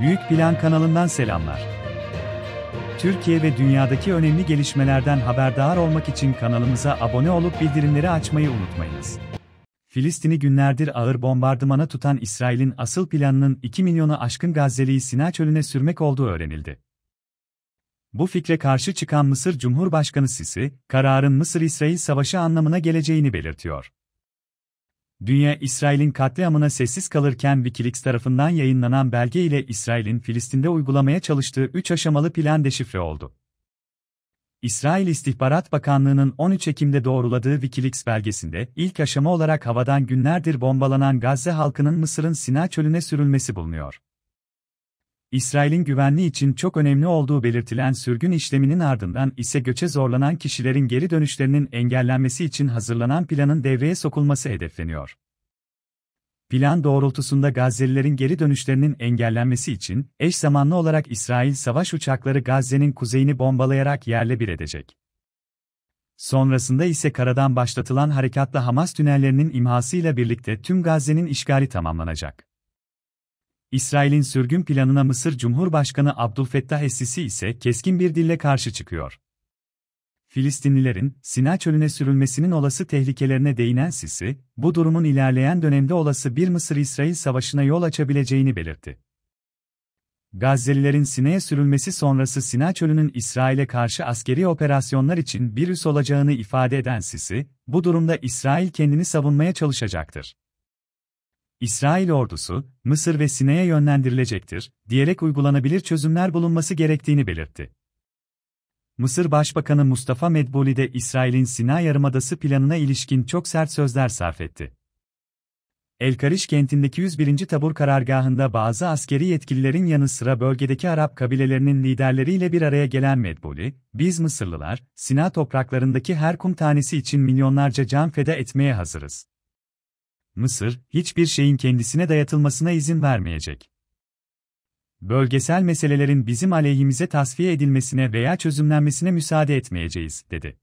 Büyük Plan kanalından selamlar. Türkiye ve dünyadaki önemli gelişmelerden haberdar olmak için kanalımıza abone olup bildirimleri açmayı unutmayınız. Filistin'i günlerdir ağır bombardımana tutan İsrail'in asıl planının 2 milyonu aşkın Gazze'liyi Sina çölüne sürmek olduğu öğrenildi. Bu fikre karşı çıkan Mısır Cumhurbaşkanı Sisi, kararın Mısır-İsrail savaşı anlamına geleceğini belirtiyor. Dünya İsrail'in katliamına sessiz kalırken Wikileaks tarafından yayınlanan belge ile İsrail'in Filistin'de uygulamaya çalıştığı 3 aşamalı plan deşifre oldu. İsrail İstihbarat Bakanlığı'nın 13 Ekim'de doğruladığı Wikileaks belgesinde ilk aşama olarak havadan günlerdir bombalanan Gazze halkının Mısır'ın Sina çölüne sürülmesi bulunuyor. İsrail'in güvenliği için çok önemli olduğu belirtilen sürgün işleminin ardından ise göçe zorlanan kişilerin geri dönüşlerinin engellenmesi için hazırlanan planın devreye sokulması hedefleniyor. Plan doğrultusunda Gazze'lilerin geri dönüşlerinin engellenmesi için eş zamanlı olarak İsrail savaş uçakları Gazze'nin kuzeyini bombalayarak yerle bir edecek. Sonrasında ise karadan başlatılan harekatla Hamas tünellerinin imhasıyla birlikte tüm Gazze'nin işgali tamamlanacak. İsrail'in sürgün planına Mısır Cumhurbaşkanı Abdülfettah Es-Sisi ise keskin bir dille karşı çıkıyor. Filistinlilerin Sina çölüne sürülmesinin olası tehlikelerine değinen Sisi, bu durumun ilerleyen dönemde olası bir Mısır-İsrail savaşına yol açabileceğini belirtti. Gazze'lilerin Sina'ya sürülmesi sonrası Sina çölünün İsrail'e karşı askeri operasyonlar için bir üs olacağını ifade eden Sisi, bu durumda İsrail kendini savunmaya çalışacaktır. İsrail ordusu, Mısır ve Sine'ye yönlendirilecektir, diyerek uygulanabilir çözümler bulunması gerektiğini belirtti. Mısır Başbakanı Mustafa Medboli de İsrail'in Sina Yarımadası planına ilişkin çok sert sözler sarf etti. El Kariş kentindeki 101. Tabur karargahında bazı askeri yetkililerin yanı sıra bölgedeki Arap kabilelerinin liderleriyle bir araya gelen Medboli, biz Mısırlılar, Sina topraklarındaki her kum tanesi için milyonlarca can feda etmeye hazırız. Mısır, hiçbir şeyin kendisine dayatılmasına izin vermeyecek. Bölgesel meselelerin bizim aleyhimize tasfiye edilmesine veya çözümlenmesine müsaade etmeyeceğiz, dedi.